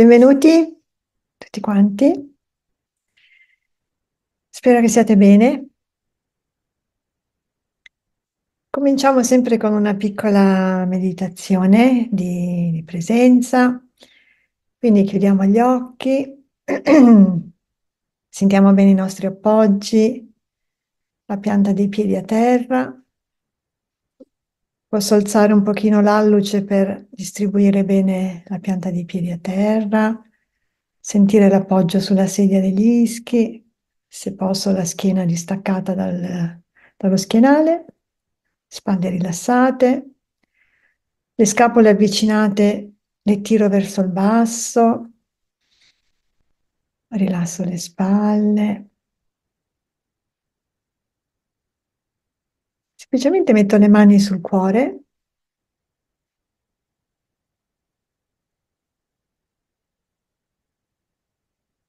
Benvenuti tutti quanti. Spero che siate bene. Cominciamo sempre con una piccola meditazione di, di presenza. Quindi chiudiamo gli occhi, sentiamo bene i nostri appoggi, la pianta dei piedi a terra. Posso alzare un pochino l'alluce per distribuire bene la pianta dei piedi a terra, sentire l'appoggio sulla sedia degli ischi, se posso la schiena distaccata dal, dallo schienale, spalle rilassate, le scapole avvicinate le tiro verso il basso, rilasso le spalle, Semplicemente metto le mani sul cuore.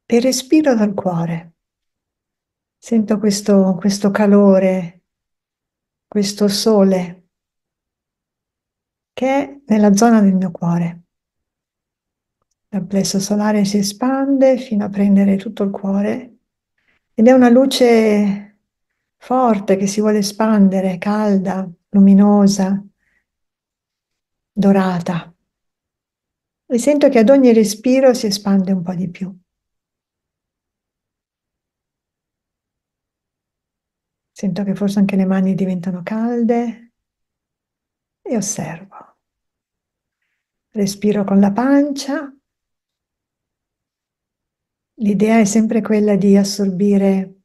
E respiro dal cuore. Sento questo, questo calore, questo sole che è nella zona del mio cuore. Il plesso solare si espande fino a prendere tutto il cuore ed è una luce forte che si vuole espandere, calda, luminosa, dorata. E sento che ad ogni respiro si espande un po' di più. Sento che forse anche le mani diventano calde e osservo. Respiro con la pancia. L'idea è sempre quella di assorbire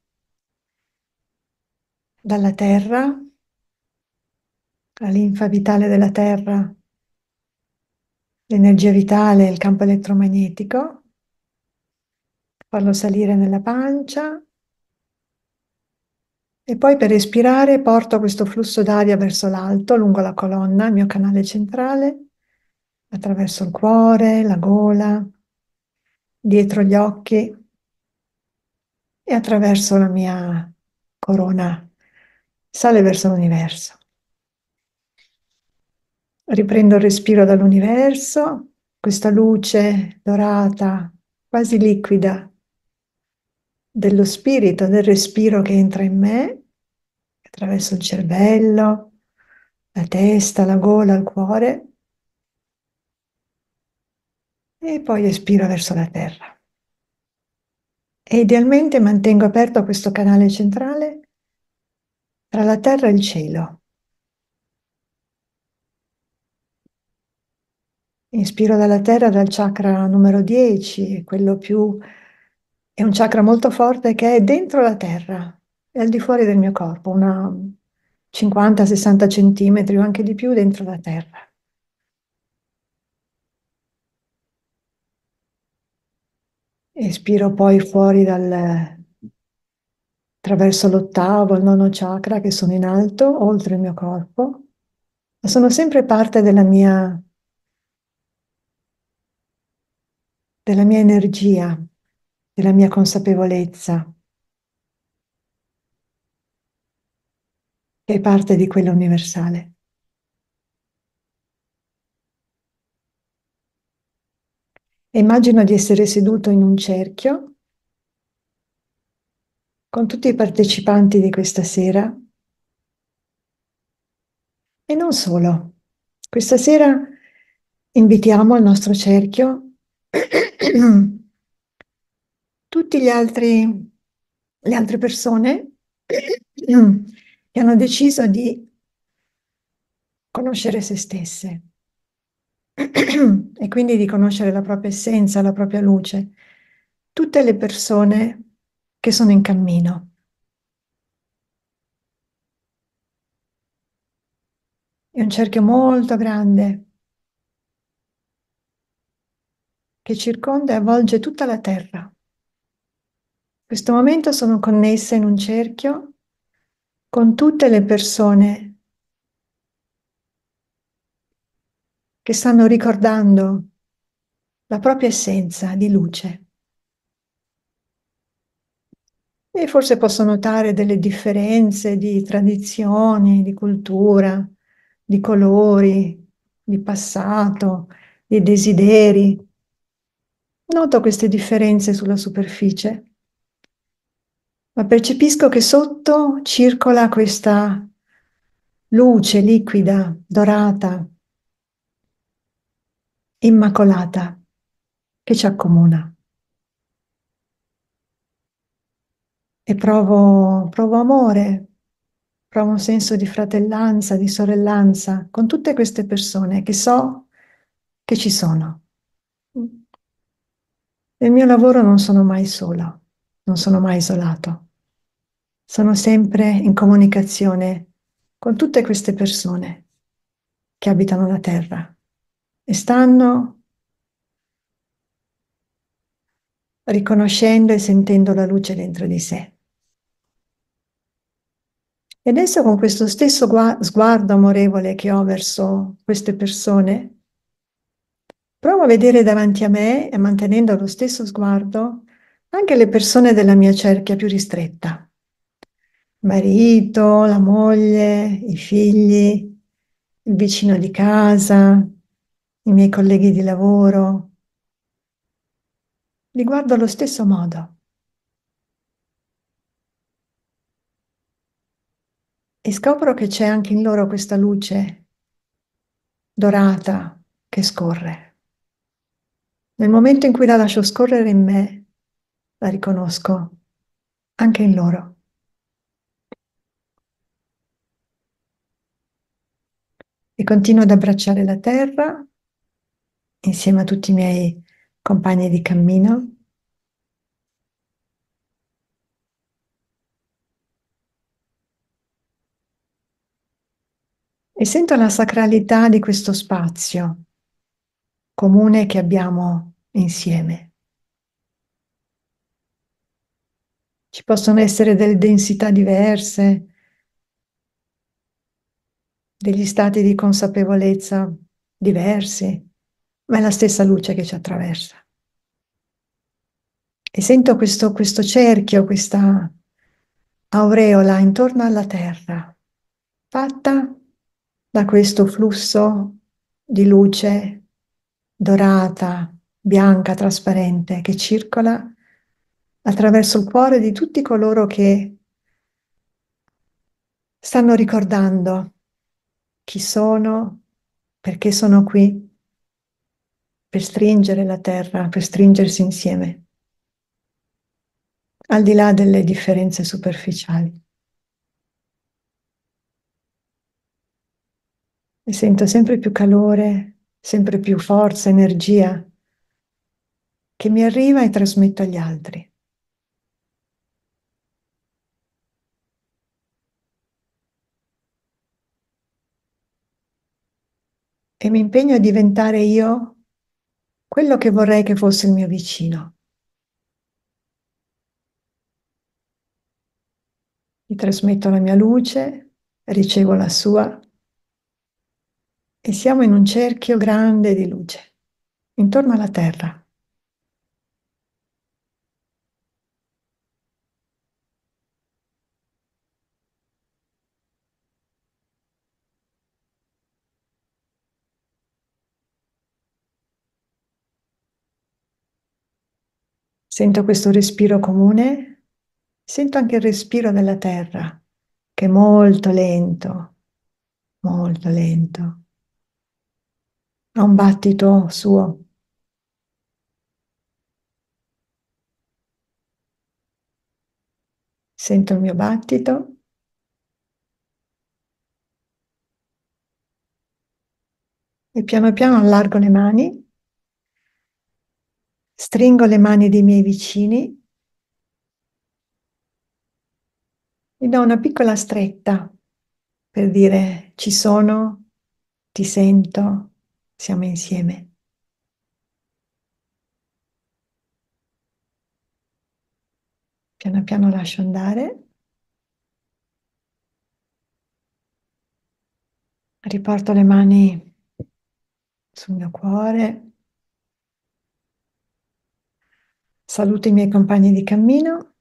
dalla terra, la linfa vitale della terra, l'energia vitale, il campo elettromagnetico, farlo salire nella pancia e poi per respirare porto questo flusso d'aria verso l'alto, lungo la colonna, il mio canale centrale, attraverso il cuore, la gola, dietro gli occhi e attraverso la mia corona sale verso l'universo. Riprendo il respiro dall'universo, questa luce dorata, quasi liquida, dello spirito, del respiro che entra in me, attraverso il cervello, la testa, la gola, il cuore. E poi espiro verso la terra. E idealmente mantengo aperto questo canale centrale tra la terra e il cielo. Inspiro dalla terra dal chakra numero 10, quello più... è un chakra molto forte che è dentro la terra, è al di fuori del mio corpo, una 50-60 centimetri o anche di più dentro la terra. Espiro poi fuori dal, attraverso l'ottavo, il nono chakra che sono in alto, oltre il mio corpo, ma sono sempre parte della mia, della mia energia, della mia consapevolezza, che è parte di quella universale. immagino di essere seduto in un cerchio con tutti i partecipanti di questa sera. E non solo. Questa sera invitiamo al nostro cerchio tutte le altre persone che hanno deciso di conoscere se stesse e quindi di conoscere la propria essenza, la propria luce. Tutte le persone che sono in cammino. È un cerchio molto grande che circonda e avvolge tutta la Terra. In questo momento sono connessa in un cerchio con tutte le persone che stanno ricordando la propria essenza di luce. e forse posso notare delle differenze di tradizioni, di cultura, di colori, di passato, di desideri. Noto queste differenze sulla superficie, ma percepisco che sotto circola questa luce liquida, dorata, immacolata, che ci accomuna. e provo, provo amore, provo un senso di fratellanza, di sorellanza con tutte queste persone che so che ci sono. Nel mio lavoro non sono mai sola, non sono mai isolato. Sono sempre in comunicazione con tutte queste persone che abitano la terra e stanno riconoscendo e sentendo la luce dentro di sé. E adesso con questo stesso sguardo amorevole che ho verso queste persone, provo a vedere davanti a me e mantenendo lo stesso sguardo anche le persone della mia cerchia più ristretta. Il marito, la moglie, i figli, il vicino di casa, i miei colleghi di lavoro. Li guardo allo stesso modo. e scopro che c'è anche in loro questa luce dorata che scorre. Nel momento in cui la lascio scorrere in me, la riconosco anche in loro. E continuo ad abbracciare la terra insieme a tutti i miei compagni di cammino e sento la sacralità di questo spazio comune che abbiamo insieme. Ci possono essere delle densità diverse, degli stati di consapevolezza diversi, ma è la stessa luce che ci attraversa. E sento questo, questo cerchio, questa aureola intorno alla terra, fatta da questo flusso di luce dorata, bianca, trasparente che circola attraverso il cuore di tutti coloro che stanno ricordando chi sono, perché sono qui, per stringere la terra, per stringersi insieme, al di là delle differenze superficiali. e sento sempre più calore, sempre più forza, energia che mi arriva e trasmetto agli altri. E mi impegno a diventare io quello che vorrei che fosse il mio vicino. Gli trasmetto la mia luce, ricevo la sua e siamo in un cerchio grande di luce intorno alla Terra. Sento questo respiro comune, sento anche il respiro della terra, che è molto lento, molto lento a un battito suo. Sento il mio battito. E piano piano allargo le mani, stringo le mani dei miei vicini e do una piccola stretta per dire ci sono, ti sento, siamo insieme. Piano piano lascio andare. Riporto le mani sul mio cuore. Saluto i miei compagni di cammino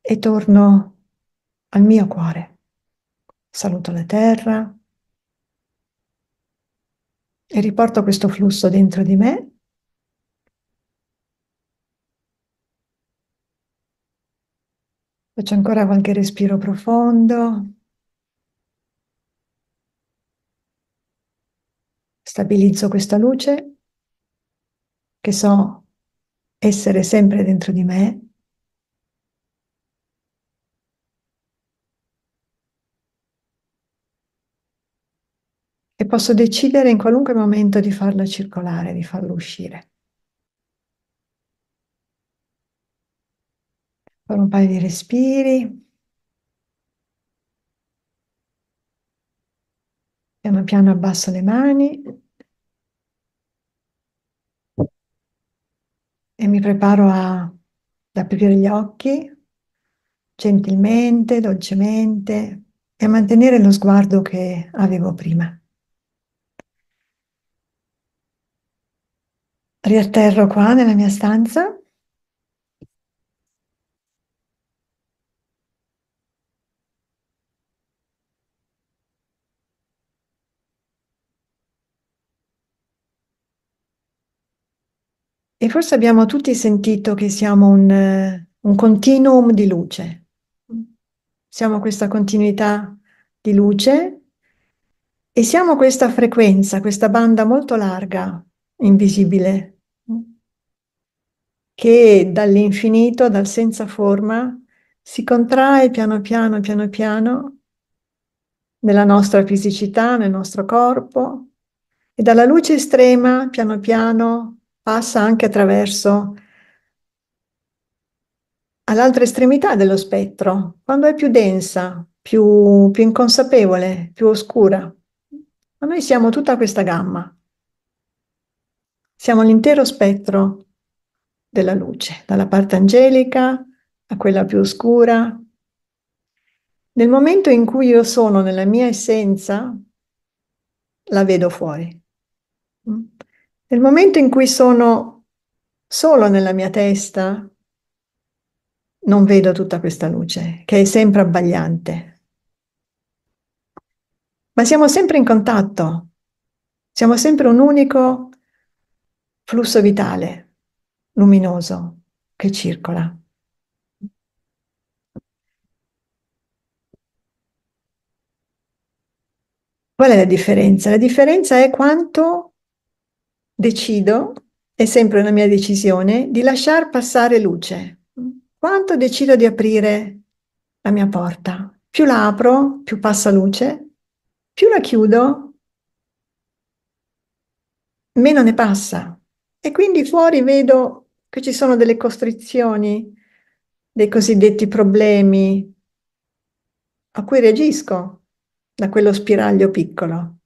e torno al mio cuore. Saluto la terra, e riporto questo flusso dentro di me. Faccio ancora qualche respiro profondo. Stabilizzo questa luce che so essere sempre dentro di me e posso decidere in qualunque momento di farla circolare, di farla uscire. Fare un paio di respiri. Piano piano abbasso le mani. E mi preparo ad aprire gli occhi gentilmente, dolcemente e a mantenere lo sguardo che avevo prima. Riatterro qua nella mia stanza. E forse abbiamo tutti sentito che siamo un, un, continuum di luce. Siamo questa continuità di luce e siamo questa frequenza, questa banda molto larga invisibile, che dall'infinito, dal senza forma, si contrae piano piano, piano piano, nella nostra fisicità, nel nostro corpo, e dalla luce estrema, piano piano, passa anche attraverso all'altra estremità dello spettro, quando è più densa, più, più inconsapevole, più oscura. Ma noi siamo tutta questa gamma. Siamo l'intero spettro della luce, dalla parte angelica a quella più oscura. Nel momento in cui io sono nella mia essenza, la vedo fuori. Nel momento in cui sono solo nella mia testa, non vedo tutta questa luce, che è sempre abbagliante. Ma siamo sempre in contatto, siamo sempre un unico flusso vitale luminoso che circola. Qual è la differenza? La differenza è quanto decido, è sempre una mia decisione, di lasciar passare luce. Quanto decido di aprire la mia porta? Più la apro, più passa luce, più la chiudo, meno ne passa. E quindi fuori vedo che ci sono delle costrizioni, dei cosiddetti problemi a cui reagisco da quello spiraglio piccolo.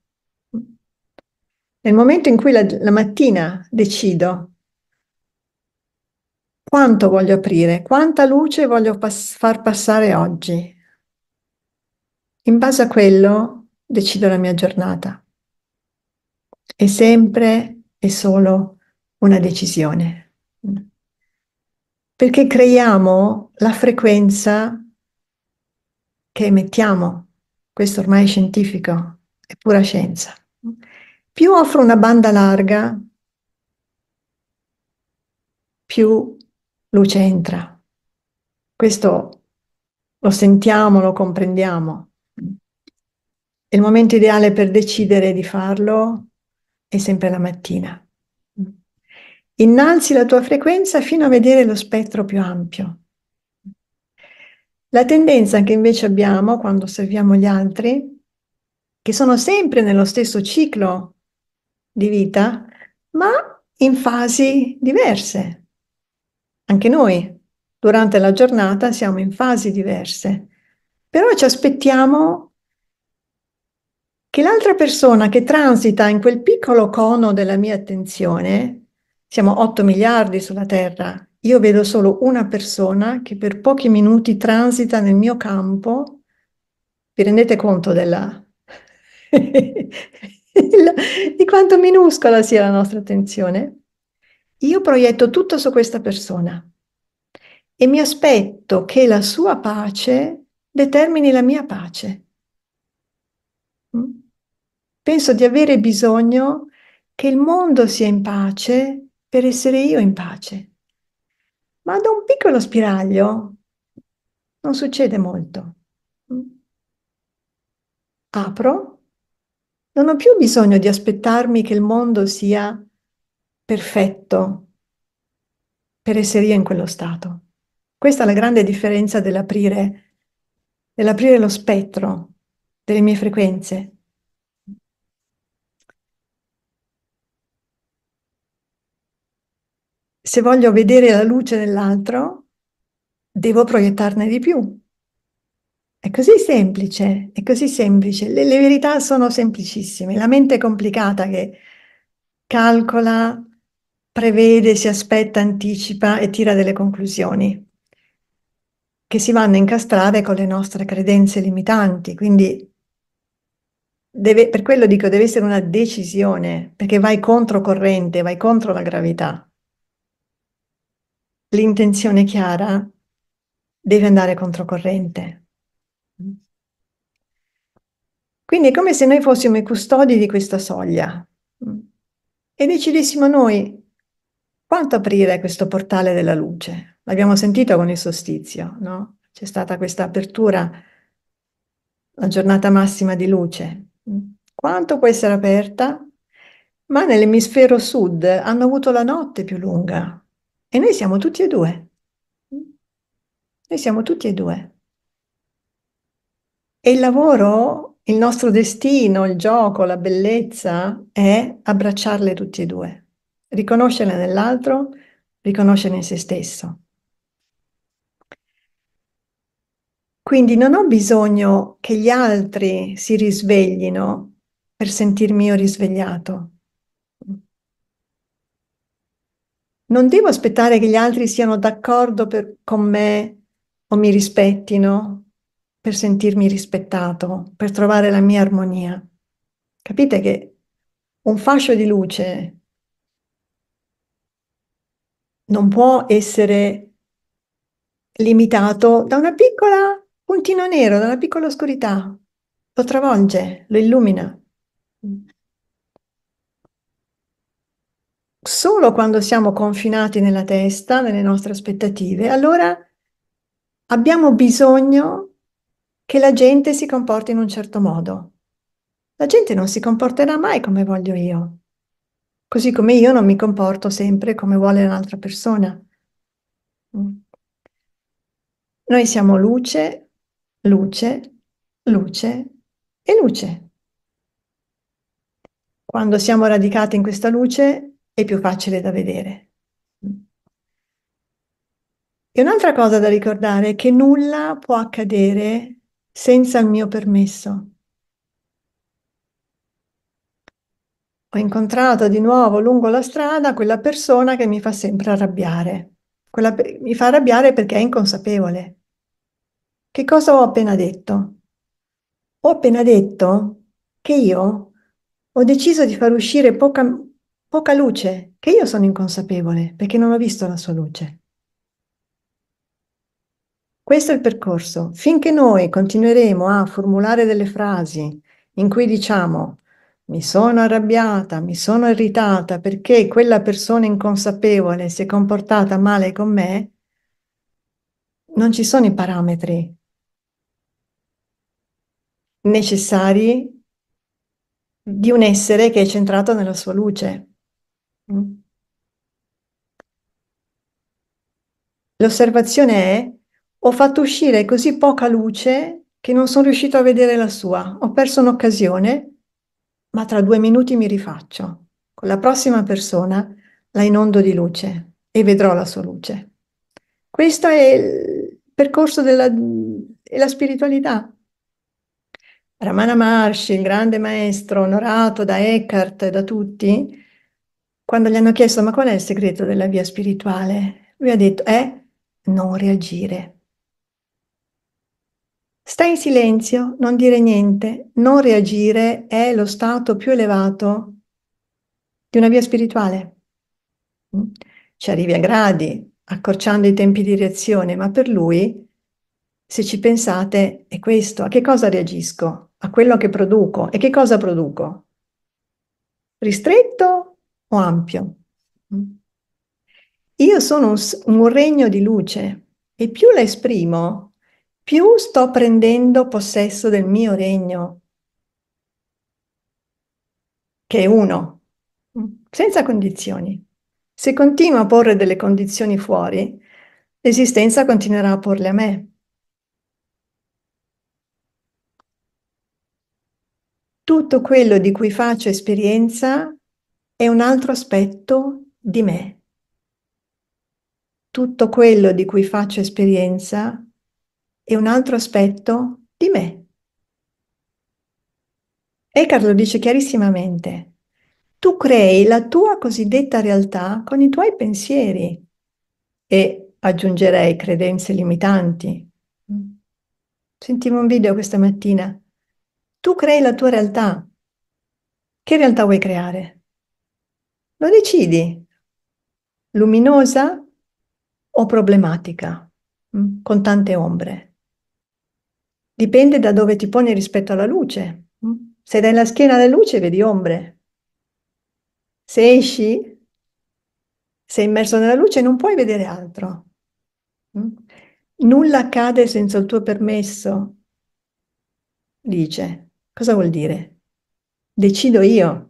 Nel momento in cui la, la mattina decido quanto voglio aprire, quanta luce voglio pass- far passare oggi. In base a quello decido la mia giornata. E sempre e solo una decisione. Perché creiamo la frequenza che emettiamo. Questo ormai è scientifico, è pura scienza. Più offro una banda larga, più luce entra. Questo lo sentiamo, lo comprendiamo. Il momento ideale per decidere di farlo è sempre la mattina. Innalzi la tua frequenza fino a vedere lo spettro più ampio. La tendenza che invece abbiamo quando osserviamo gli altri, che sono sempre nello stesso ciclo di vita, ma in fasi diverse. Anche noi, durante la giornata, siamo in fasi diverse, però ci aspettiamo che l'altra persona che transita in quel piccolo cono della mia attenzione siamo 8 miliardi sulla Terra. Io vedo solo una persona che per pochi minuti transita nel mio campo. Vi rendete conto della... di quanto minuscola sia la nostra attenzione? Io proietto tutto su questa persona e mi aspetto che la sua pace determini la mia pace. Mm? Penso di avere bisogno che il mondo sia in pace per essere io in pace. Ma da un piccolo spiraglio non succede molto. Apro, non ho più bisogno di aspettarmi che il mondo sia perfetto per essere io in quello stato. Questa è la grande differenza dell'aprire, dell'aprire lo spettro delle mie frequenze, se voglio vedere la luce nell'altro, devo proiettarne di più. È così semplice, è così semplice. Le, le verità sono semplicissime. La mente è complicata che calcola, prevede, si aspetta, anticipa e tira delle conclusioni che si vanno a incastrare con le nostre credenze limitanti. Quindi deve, per quello dico deve essere una decisione, perché vai contro corrente, vai contro la gravità l'intenzione chiara deve andare controcorrente. Quindi è come se noi fossimo i custodi di questa soglia e decidessimo noi quanto aprire questo portale della luce. L'abbiamo sentito con il sostizio, no? C'è stata questa apertura, la giornata massima di luce. Quanto può essere aperta? Ma nell'emisfero sud hanno avuto la notte più lunga, e noi siamo tutti e due. Noi siamo tutti e due. E il lavoro, il nostro destino, il gioco, la bellezza è abbracciarle tutti e due, riconoscerle nell'altro, riconoscerle in se stesso. Quindi non ho bisogno che gli altri si risveglino per sentirmi io risvegliato. non devo aspettare che gli altri siano d'accordo per, con me o mi rispettino per sentirmi rispettato, per trovare la mia armonia. Capite che un fascio di luce non può essere limitato da una piccola puntino nero, da una piccola oscurità. Lo travolge, lo illumina. solo quando siamo confinati nella testa, nelle nostre aspettative, allora abbiamo bisogno che la gente si comporti in un certo modo. La gente non si comporterà mai come voglio io, così come io non mi comporto sempre come vuole un'altra persona. Mm. Noi siamo luce, luce, luce e luce. Quando siamo radicati in questa luce, è più facile da vedere. E un'altra cosa da ricordare è che nulla può accadere senza il mio permesso. Ho incontrato di nuovo lungo la strada quella persona che mi fa sempre arrabbiare. Quella, mi fa arrabbiare perché è inconsapevole. Che cosa ho appena detto? Ho appena detto che io ho deciso di far uscire poca, poca luce, che io sono inconsapevole perché non ho visto la sua luce. Questo è il percorso. Finché noi continueremo a formulare delle frasi in cui diciamo mi sono arrabbiata, mi sono irritata perché quella persona inconsapevole si è comportata male con me, non ci sono i parametri necessari di un essere che è centrato nella sua luce. L'osservazione è, ho fatto uscire così poca luce che non sono riuscito a vedere la sua, ho perso un'occasione, ma tra due minuti mi rifaccio. Con la prossima persona la inondo di luce e vedrò la sua luce. Questo è il percorso della la spiritualità. Ramana Maharshi, il grande maestro onorato da Eckhart e da tutti, quando gli hanno chiesto ma qual è il segreto della via spirituale, lui ha detto è eh, non reagire. Stai in silenzio, non dire niente, non reagire è lo stato più elevato di una via spirituale. Mm? Ci arrivi a gradi, accorciando i tempi di reazione, ma per lui, se ci pensate, è questo. A che cosa reagisco? A quello che produco. E che cosa produco? Ristretto o ampio? Mm? io sono un, un regno di luce e più la esprimo, più sto prendendo possesso del mio regno, che è uno, mm, senza condizioni. Se continuo a porre delle condizioni fuori, l'esistenza continuerà a porle a me. Tutto quello di cui faccio esperienza è un altro aspetto di me tutto quello di cui faccio esperienza è un altro aspetto di me. Eckhart lo dice chiarissimamente. Tu crei la tua cosiddetta realtà con i tuoi pensieri e aggiungerei credenze limitanti. Sentivo un video questa mattina. Tu crei la tua realtà. Che realtà vuoi creare? Lo decidi. Luminosa, o problematica, mm, con tante ombre. Dipende da dove ti poni rispetto alla luce. Mm. Se dai la schiena alla luce vedi ombre. Se esci, sei immerso nella luce non puoi vedere altro. Mm. Nulla accade senza il tuo permesso, dice. Cosa vuol dire? Decido io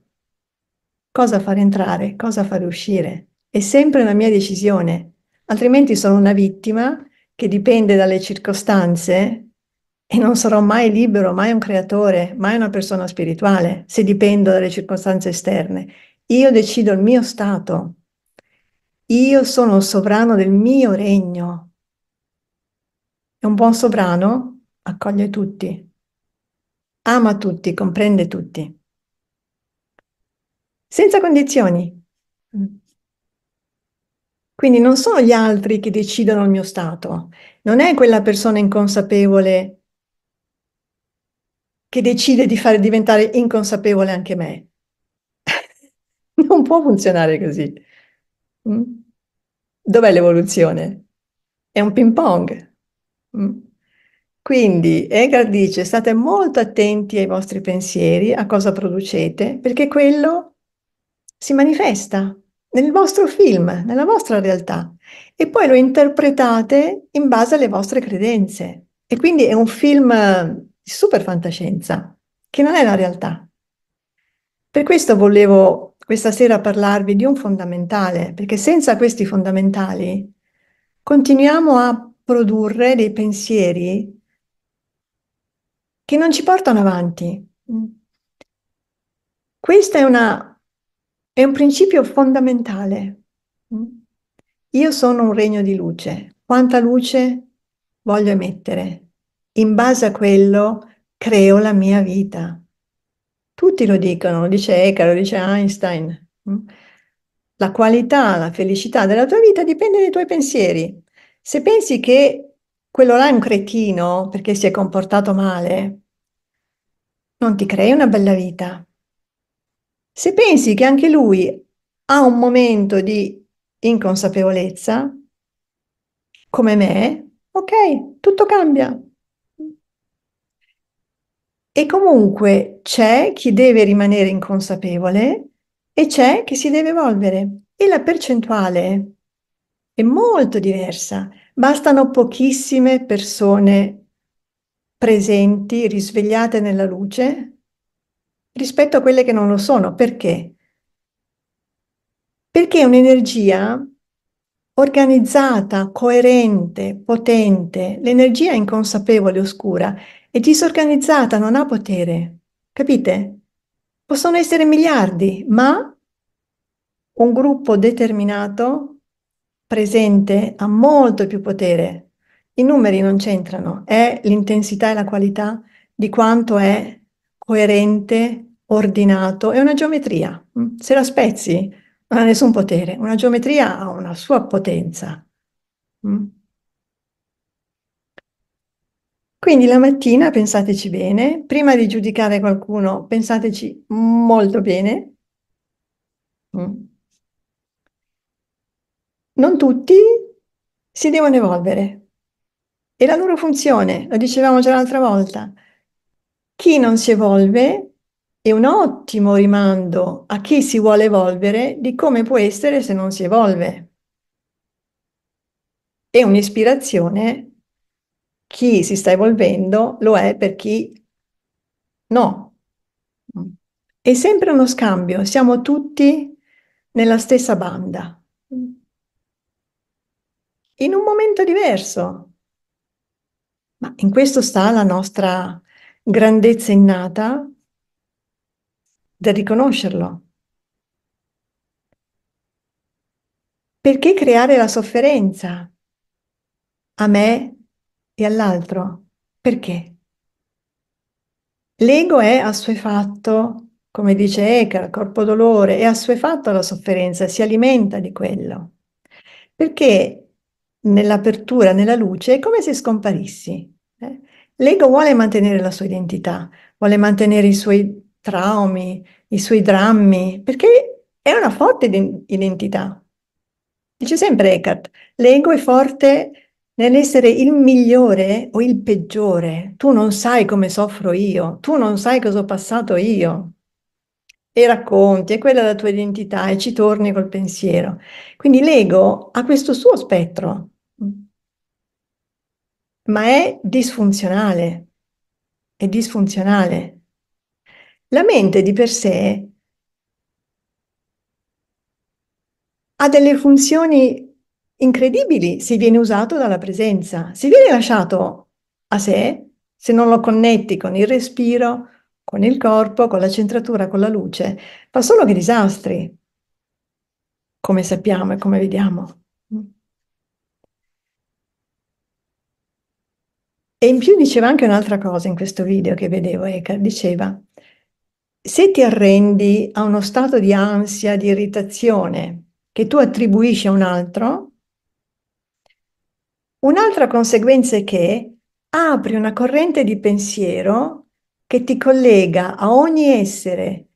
cosa far entrare, cosa far uscire. È sempre una mia decisione altrimenti sono una vittima che dipende dalle circostanze e non sarò mai libero, mai un creatore, mai una persona spirituale se dipendo dalle circostanze esterne. Io decido il mio stato, io sono sovrano del mio regno. E un buon sovrano accoglie tutti, ama tutti, comprende tutti, senza condizioni. Quindi non sono gli altri che decidono il mio stato, non è quella persona inconsapevole che decide di fare diventare inconsapevole anche me. non può funzionare così. Mm? Dov'è l'evoluzione? È un ping pong. Mm? Quindi Egar dice state molto attenti ai vostri pensieri, a cosa producete, perché quello si manifesta nel vostro film, nella vostra realtà e poi lo interpretate in base alle vostre credenze. E quindi è un film di super fantascienza, che non è la realtà. Per questo volevo questa sera parlarvi di un fondamentale, perché senza questi fondamentali continuiamo a produrre dei pensieri che non ci portano avanti. Questa è una è un principio fondamentale. Io sono un regno di luce. Quanta luce voglio emettere? In base a quello creo la mia vita. Tutti lo dicono, lo dice Eckhart, lo dice Einstein. La qualità, la felicità della tua vita dipende dai tuoi pensieri. Se pensi che quello là è un cretino perché si è comportato male, non ti crei una bella vita. Se pensi che anche lui ha un momento di inconsapevolezza, come me, ok, tutto cambia. E comunque c'è chi deve rimanere inconsapevole e c'è chi si deve evolvere. E la percentuale è molto diversa. Bastano pochissime persone presenti, risvegliate nella luce, rispetto a quelle che non lo sono. Perché? Perché è un'energia organizzata, coerente, potente. L'energia inconsapevole, oscura, è disorganizzata, non ha potere. Capite? Possono essere miliardi, ma un gruppo determinato presente ha molto più potere. I numeri non c'entrano, è l'intensità e la qualità di quanto è coerente, ordinato, è una geometria. Mm? Se la spezzi non ha nessun potere, una geometria ha una sua potenza. Mm? Quindi la mattina pensateci bene, prima di giudicare qualcuno pensateci molto bene. Mm? Non tutti si devono evolvere. E la loro funzione, lo dicevamo già l'altra volta, chi non si evolve è un ottimo rimando a chi si vuole evolvere di come può essere se non si evolve. È un'ispirazione, chi si sta evolvendo lo è per chi no. È sempre uno scambio, siamo tutti nella stessa banda, in un momento diverso. Ma in questo sta la nostra grandezza innata da riconoscerlo. Perché creare la sofferenza a me e all'altro? Perché? L'ego è assuefatto, come dice Eckhart, corpo dolore, è assuefatto alla sofferenza, si alimenta di quello. Perché nell'apertura, nella luce, è come se scomparissi. Eh? l'ego vuole mantenere la sua identità, vuole mantenere i suoi traumi, i suoi drammi, perché è una forte identità. Dice sempre Eckhart, l'ego è forte nell'essere il migliore o il peggiore. Tu non sai come soffro io, tu non sai cosa ho passato io. E racconti, è quella la tua identità e ci torni col pensiero. Quindi l'ego ha questo suo spettro, ma è disfunzionale. È disfunzionale. La mente di per sé ha delle funzioni incredibili se viene usato dalla presenza, se viene lasciato a sé, se non lo connetti con il respiro, con il corpo, con la centratura, con la luce, fa solo che disastri, come sappiamo e come vediamo. E in più diceva anche un'altra cosa in questo video che vedevo, Eckhart, diceva, se ti arrendi a uno stato di ansia, di irritazione che tu attribuisci a un altro, un'altra conseguenza è che apri una corrente di pensiero che ti collega a ogni essere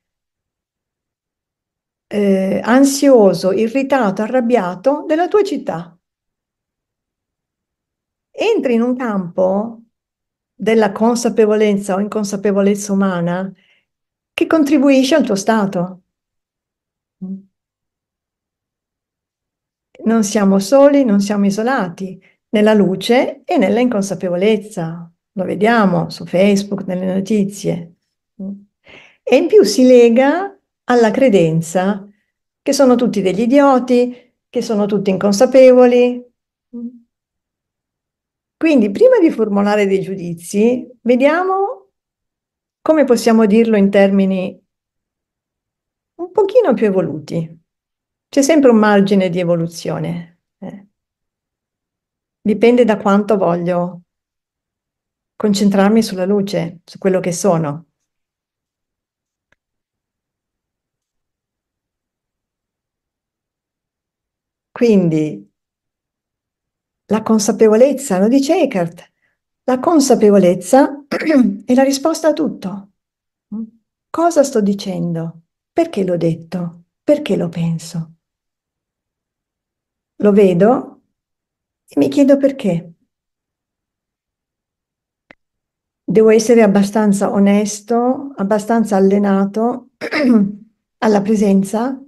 eh, ansioso, irritato, arrabbiato della tua città entri in un campo della consapevolezza o inconsapevolezza umana che contribuisce al tuo stato. Non siamo soli, non siamo isolati nella luce e nella inconsapevolezza. Lo vediamo su Facebook, nelle notizie. E in più si lega alla credenza che sono tutti degli idioti, che sono tutti inconsapevoli. Quindi prima di formulare dei giudizi, vediamo come possiamo dirlo in termini un pochino più evoluti. C'è sempre un margine di evoluzione. Eh. Dipende da quanto voglio concentrarmi sulla luce, su quello che sono. Quindi la consapevolezza, lo dice Eckhart, la consapevolezza è la risposta a tutto. Cosa sto dicendo? Perché l'ho detto? Perché lo penso? Lo vedo e mi chiedo perché. Devo essere abbastanza onesto, abbastanza allenato alla presenza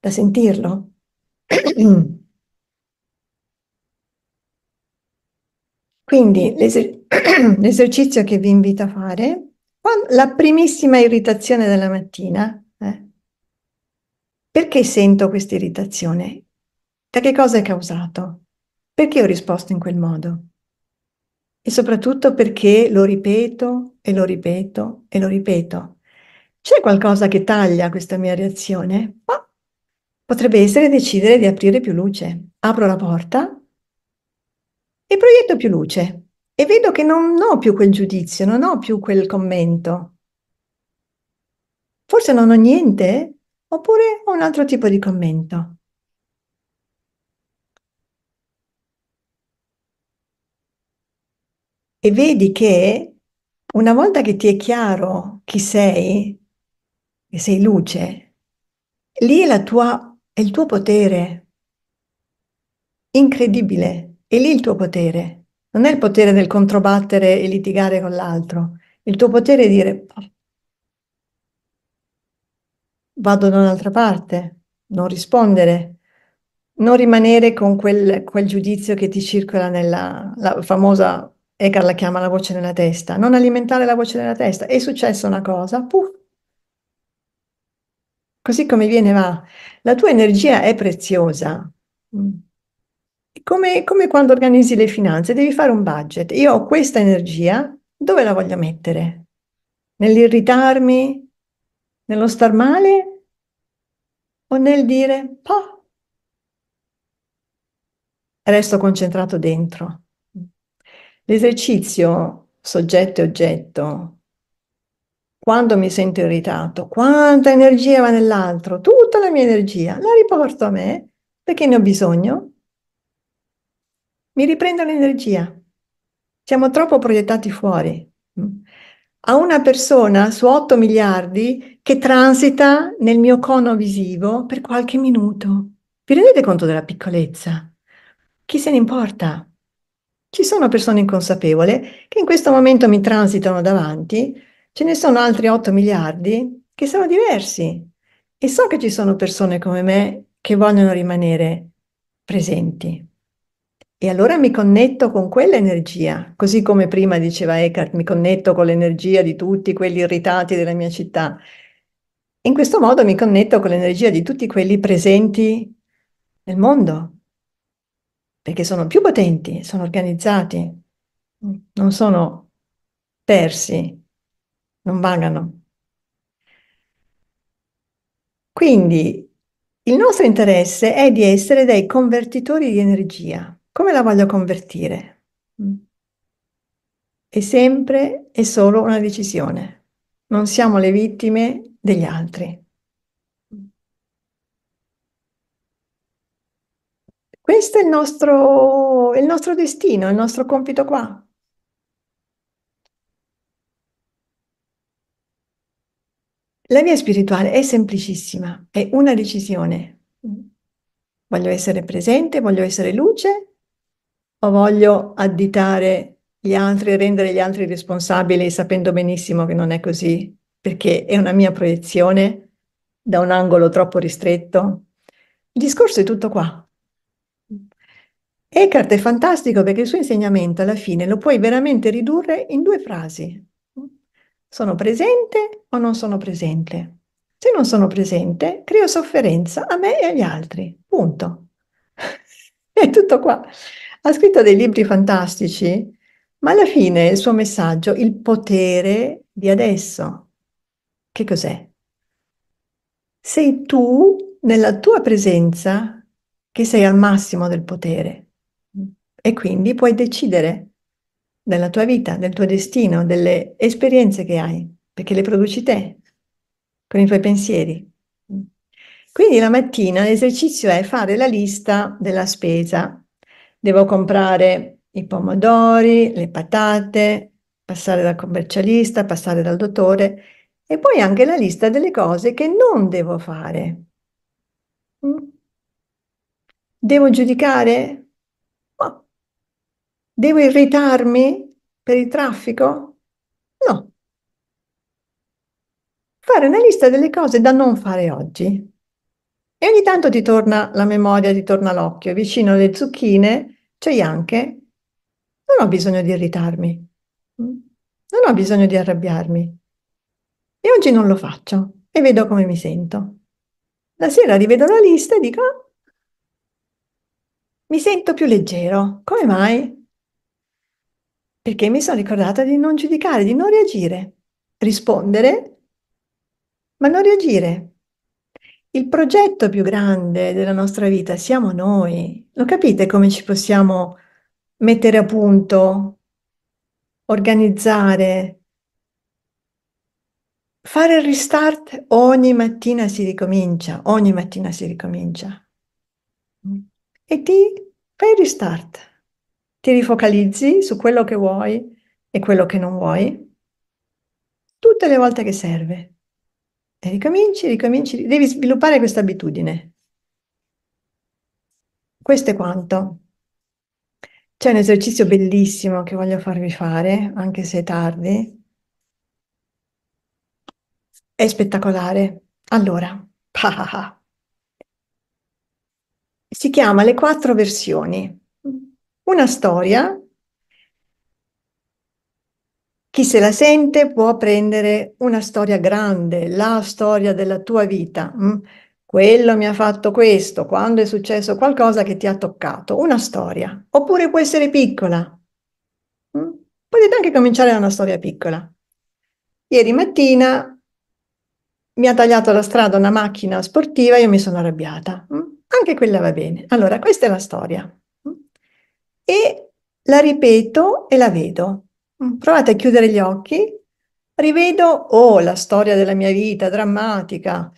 da sentirlo. Quindi l'eser- l'esercizio che vi invito a fare, la primissima irritazione della mattina, eh? perché sento questa irritazione? Da che cosa è causato? Perché ho risposto in quel modo? E soprattutto perché lo ripeto e lo ripeto e lo ripeto. C'è qualcosa che taglia questa mia reazione? Ma potrebbe essere decidere di aprire più luce. Apro la porta e proietto più luce e vedo che non ho più quel giudizio, non ho più quel commento. Forse non ho niente oppure ho un altro tipo di commento. E vedi che una volta che ti è chiaro chi sei, che sei luce, lì è, tua, è il tuo potere incredibile è lì il tuo potere, non è il potere del controbattere e litigare con l'altro, il tuo potere è dire ah, vado da un'altra parte, non rispondere, non rimanere con quel, quel giudizio che ti circola nella famosa, Eckhart la chiama la voce nella testa, non alimentare la voce nella testa, è successa una cosa, puff, così come viene va, la tua energia è preziosa. Mm. Come, come quando organizzi le finanze, devi fare un budget. Io ho questa energia, dove la voglio mettere? Nell'irritarmi, nello star male o nel dire, po, resto concentrato dentro. L'esercizio soggetto e oggetto, quando mi sento irritato, quanta energia va nell'altro, tutta la mia energia, la riporto a me perché ne ho bisogno mi riprendo l'energia. Siamo troppo proiettati fuori. A una persona su 8 miliardi che transita nel mio cono visivo per qualche minuto. Vi rendete conto della piccolezza? Chi se ne importa? Ci sono persone inconsapevole che in questo momento mi transitano davanti, ce ne sono altri 8 miliardi che sono diversi. E so che ci sono persone come me che vogliono rimanere presenti, e allora mi connetto con quell'energia, così come prima diceva Eckhart, mi connetto con l'energia di tutti quelli irritati della mia città. In questo modo mi connetto con l'energia di tutti quelli presenti nel mondo, perché sono più potenti, sono organizzati, non sono persi, non vagano. Quindi il nostro interesse è di essere dei convertitori di energia come la voglio convertire? Mm. È sempre e solo una decisione. Non siamo le vittime degli altri. Questo è il nostro, il nostro destino, il nostro compito qua. La via spirituale è semplicissima, è una decisione. Voglio essere presente, voglio essere luce o voglio additare gli altri, rendere gli altri responsabili sapendo benissimo che non è così, perché è una mia proiezione da un angolo troppo ristretto. Il discorso è tutto qua. Eckhart è fantastico perché il suo insegnamento alla fine lo puoi veramente ridurre in due frasi. Sono presente o non sono presente? Se non sono presente, creo sofferenza a me e agli altri. Punto. è tutto qua. Ha scritto dei libri fantastici, ma alla fine il suo messaggio, il potere di adesso, che cos'è? Sei tu nella tua presenza che sei al massimo del potere e quindi puoi decidere della tua vita, del tuo destino, delle esperienze che hai, perché le produci te con i tuoi pensieri. Quindi la mattina l'esercizio è fare la lista della spesa devo comprare i pomodori, le patate, passare dal commercialista, passare dal dottore e poi anche la lista delle cose che non devo fare. Mm? Devo giudicare? No. Devo irritarmi per il traffico? No. Fare una lista delle cose da non fare oggi. E ogni tanto ti torna la memoria, ti torna l'occhio. Vicino alle zucchine c'è anche, non ho bisogno di irritarmi, mm? non ho bisogno di arrabbiarmi. E oggi non lo faccio e vedo come mi sento. La sera rivedo la lista e dico, mi sento più leggero. Come mai? Perché mi sono ricordata di non giudicare, di non reagire, rispondere, ma non reagire, il progetto più grande della nostra vita siamo noi. Lo capite come ci possiamo mettere a punto, organizzare? Fare il restart ogni mattina si ricomincia, ogni mattina si ricomincia. E ti fai il restart, ti rifocalizzi su quello che vuoi e quello che non vuoi, tutte le volte che serve. E ricominci, ricominci, devi sviluppare questa abitudine. Questo è quanto. C'è un esercizio bellissimo che voglio farvi fare, anche se è tardi. È spettacolare. Allora, pahaha. si chiama Le quattro versioni. Una storia chi se la sente può prendere una storia grande, la storia della tua vita. Mm? Quello mi ha fatto questo, quando è successo qualcosa che ti ha toccato, una storia. Oppure può essere piccola. Mm? Potete anche cominciare da una storia piccola. Ieri mattina mi ha tagliato la strada una macchina sportiva io mi sono arrabbiata. Mm? Anche quella va bene. Allora, questa è la storia. E la ripeto e la vedo Mm, provate a chiudere gli occhi, rivedo oh, la storia della mia vita drammatica.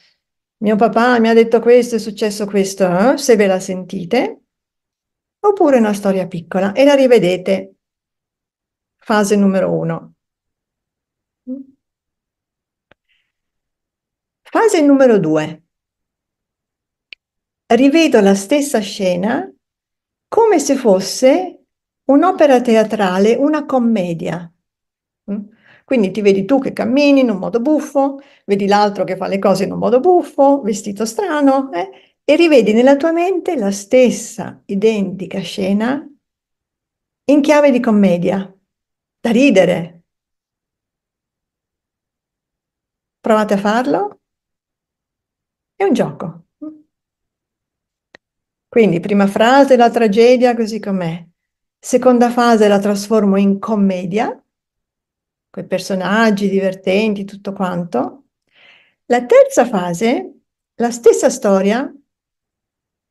Mio papà mi ha detto questo, è successo questo, eh? se ve la sentite. Oppure una storia piccola e la rivedete. Fase numero uno. Mm. Fase numero due. Rivedo la stessa scena come se fosse un'opera teatrale, una commedia. Mm? Quindi ti vedi tu che cammini in un modo buffo, vedi l'altro che fa le cose in un modo buffo, vestito strano, eh? e rivedi nella tua mente la stessa identica scena in chiave di commedia, da ridere. Provate a farlo? È un gioco. Mm? Quindi prima frase, la tragedia così com'è. Seconda fase la trasformo in commedia, con i personaggi divertenti, tutto quanto. La terza fase, la stessa storia,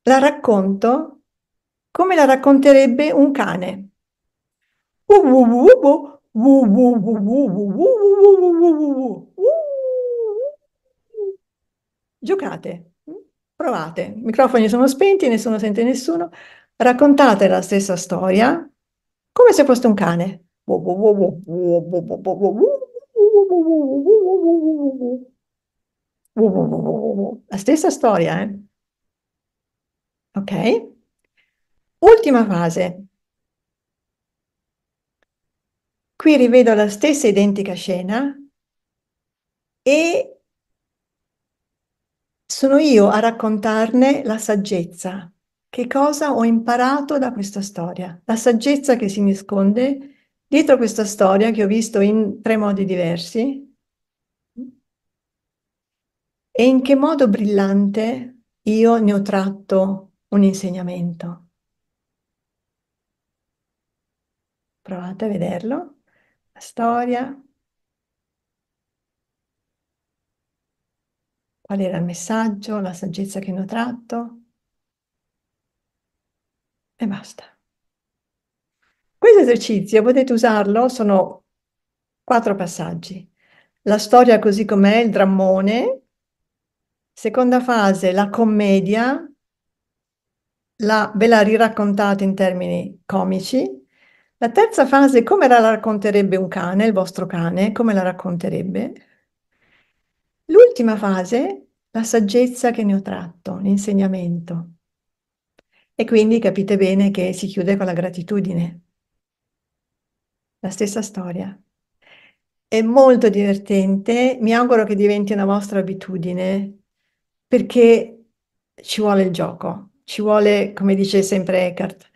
la racconto come la racconterebbe un cane. Giocate, provate. I microfoni sono spenti, nessuno sente nessuno raccontate la stessa storia come se fosse un cane. La stessa storia, eh? Ok? Ultima fase. Qui rivedo la stessa identica scena e sono io a raccontarne la saggezza, che cosa ho imparato da questa storia, la saggezza che si nasconde dietro questa storia che ho visto in tre modi diversi e in che modo brillante io ne ho tratto un insegnamento. Provate a vederlo, la storia, qual era il messaggio, la saggezza che ne ho tratto e basta. Questo esercizio potete usarlo, sono quattro passaggi. La storia così com'è, il drammone, seconda fase, la commedia, la, ve la riraccontate in termini comici. La terza fase, come la racconterebbe un cane, il vostro cane, come la racconterebbe? L'ultima fase, la saggezza che ne ho tratto, l'insegnamento. E quindi capite bene che si chiude con la gratitudine. La stessa storia. È molto divertente, mi auguro che diventi una vostra abitudine perché ci vuole il gioco, ci vuole, come dice sempre Eckhart,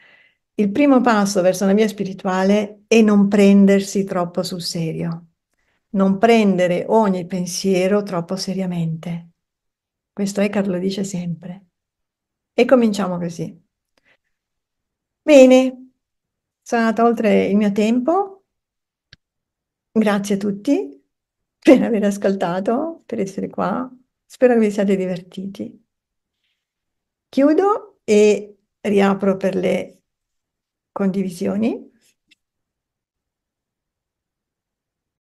il primo passo verso la via spirituale è non prendersi troppo sul serio, non prendere ogni pensiero troppo seriamente. Questo Eckhart lo dice sempre. E cominciamo così. Bene, sono andata oltre il mio tempo. Grazie a tutti per aver ascoltato, per essere qua. Spero che vi siate divertiti. Chiudo e riapro per le condivisioni.